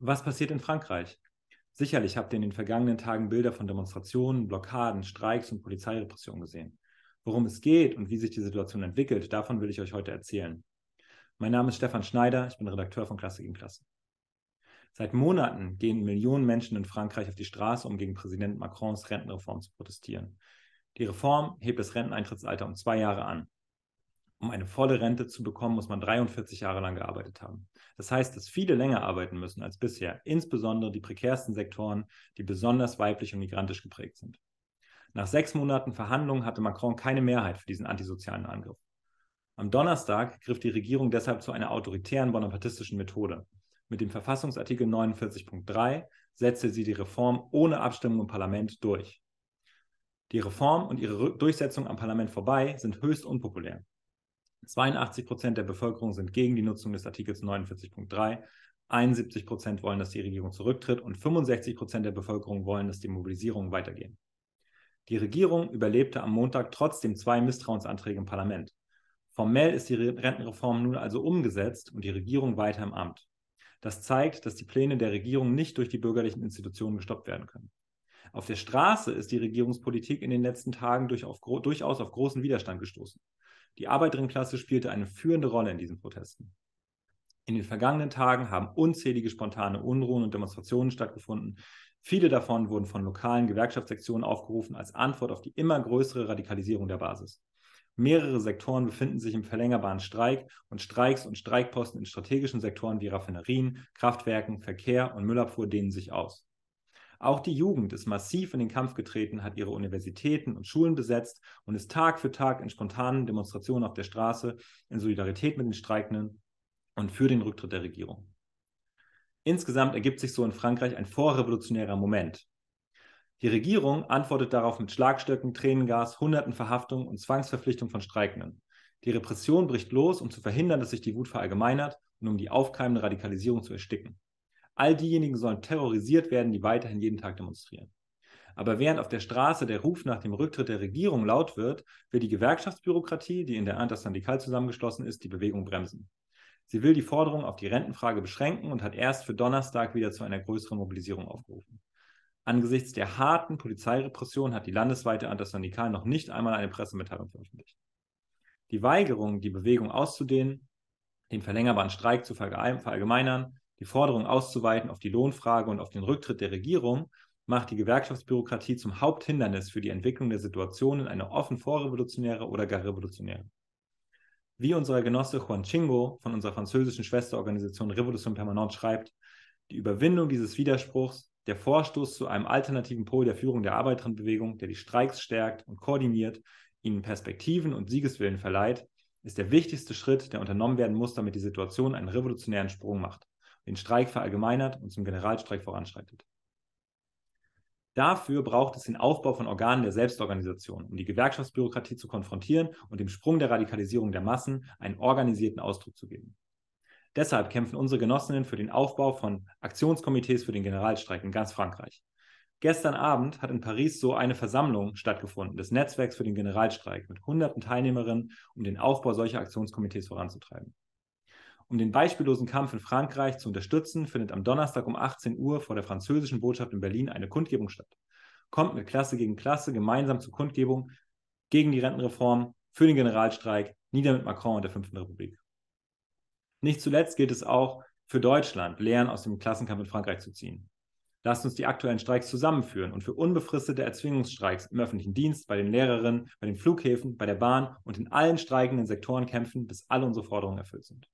Was passiert in Frankreich? Sicherlich habt ihr in den vergangenen Tagen Bilder von Demonstrationen, Blockaden, Streiks und Polizeirepressionen gesehen. Worum es geht und wie sich die Situation entwickelt, davon will ich euch heute erzählen. Mein Name ist Stefan Schneider, ich bin Redakteur von Klasse gegen Klasse. Seit Monaten gehen Millionen Menschen in Frankreich auf die Straße, um gegen Präsident Macrons Rentenreform zu protestieren. Die Reform hebt das Renteneintrittsalter um zwei Jahre an um eine volle Rente zu bekommen, muss man 43 Jahre lang gearbeitet haben. Das heißt, dass viele länger arbeiten müssen als bisher, insbesondere die prekärsten Sektoren, die besonders weiblich und migrantisch geprägt sind. Nach sechs Monaten Verhandlungen hatte Macron keine Mehrheit für diesen antisozialen Angriff. Am Donnerstag griff die Regierung deshalb zu einer autoritären bonapartistischen Methode. Mit dem Verfassungsartikel 49.3 setzte sie die Reform ohne Abstimmung im Parlament durch. Die Reform und ihre Durchsetzung am Parlament vorbei sind höchst unpopulär. 82 Prozent der Bevölkerung sind gegen die Nutzung des Artikels 49.3. 71 Prozent wollen, dass die Regierung zurücktritt und 65 Prozent der Bevölkerung wollen, dass die Mobilisierungen weitergehen. Die Regierung überlebte am Montag trotzdem zwei Misstrauensanträge im Parlament. Formell ist die Rentenreform nun also umgesetzt und die Regierung weiter im Amt. Das zeigt, dass die Pläne der Regierung nicht durch die bürgerlichen Institutionen gestoppt werden können. Auf der Straße ist die Regierungspolitik in den letzten Tagen durch auf, durchaus auf großen Widerstand gestoßen. Die Arbeiterinnenklasse spielte eine führende Rolle in diesen Protesten. In den vergangenen Tagen haben unzählige spontane Unruhen und Demonstrationen stattgefunden. Viele davon wurden von lokalen Gewerkschaftssektionen aufgerufen als Antwort auf die immer größere Radikalisierung der Basis. Mehrere Sektoren befinden sich im verlängerbaren Streik und Streiks und Streikposten in strategischen Sektoren wie Raffinerien, Kraftwerken, Verkehr und Müllabfuhr dehnen sich aus. Auch die Jugend ist massiv in den Kampf getreten, hat ihre Universitäten und Schulen besetzt und ist Tag für Tag in spontanen Demonstrationen auf der Straße in Solidarität mit den Streikenden und für den Rücktritt der Regierung. Insgesamt ergibt sich so in Frankreich ein vorrevolutionärer Moment. Die Regierung antwortet darauf mit Schlagstöcken, Tränengas, Hunderten Verhaftungen und Zwangsverpflichtungen von Streikenden. Die Repression bricht los, um zu verhindern, dass sich die Wut verallgemeinert und um die aufkeimende Radikalisierung zu ersticken. All diejenigen sollen terrorisiert werden, die weiterhin jeden Tag demonstrieren. Aber während auf der Straße der Ruf nach dem Rücktritt der Regierung laut wird, will die Gewerkschaftsbürokratie, die in der Antasandikal zusammengeschlossen ist, die Bewegung bremsen. Sie will die Forderung auf die Rentenfrage beschränken und hat erst für Donnerstag wieder zu einer größeren Mobilisierung aufgerufen. Angesichts der harten Polizeirepression hat die landesweite Antasandikal noch nicht einmal eine Pressemitteilung veröffentlicht. Die Weigerung, die Bewegung auszudehnen, den verlängerbaren Streik zu verallgemeinern die Forderung auszuweiten auf die Lohnfrage und auf den Rücktritt der Regierung, macht die Gewerkschaftsbürokratie zum Haupthindernis für die Entwicklung der Situation in eine offen vorrevolutionäre oder gar revolutionäre. Wie unser Genosse Juan Chingo von unserer französischen Schwesterorganisation Revolution Permanente schreibt, die Überwindung dieses Widerspruchs, der Vorstoß zu einem alternativen Pol der Führung der Arbeiterinnenbewegung, der die Streiks stärkt und koordiniert, ihnen Perspektiven und Siegeswillen verleiht, ist der wichtigste Schritt, der unternommen werden muss, damit die Situation einen revolutionären Sprung macht den Streik verallgemeinert und zum Generalstreik voranschreitet. Dafür braucht es den Aufbau von Organen der Selbstorganisation, um die Gewerkschaftsbürokratie zu konfrontieren und dem Sprung der Radikalisierung der Massen einen organisierten Ausdruck zu geben. Deshalb kämpfen unsere Genossinnen für den Aufbau von Aktionskomitees für den Generalstreik in ganz Frankreich. Gestern Abend hat in Paris so eine Versammlung stattgefunden des Netzwerks für den Generalstreik mit hunderten Teilnehmerinnen, um den Aufbau solcher Aktionskomitees voranzutreiben. Um den beispiellosen Kampf in Frankreich zu unterstützen, findet am Donnerstag um 18 Uhr vor der französischen Botschaft in Berlin eine Kundgebung statt. Kommt mit Klasse gegen Klasse gemeinsam zur Kundgebung gegen die Rentenreform, für den Generalstreik, nieder mit Macron und der Fünften Republik. Nicht zuletzt gilt es auch für Deutschland, Lehren aus dem Klassenkampf in Frankreich zu ziehen. Lasst uns die aktuellen Streiks zusammenführen und für unbefristete Erzwingungsstreiks im öffentlichen Dienst, bei den Lehrerinnen, bei den Flughäfen, bei der Bahn und in allen streikenden Sektoren kämpfen, bis alle unsere Forderungen erfüllt sind.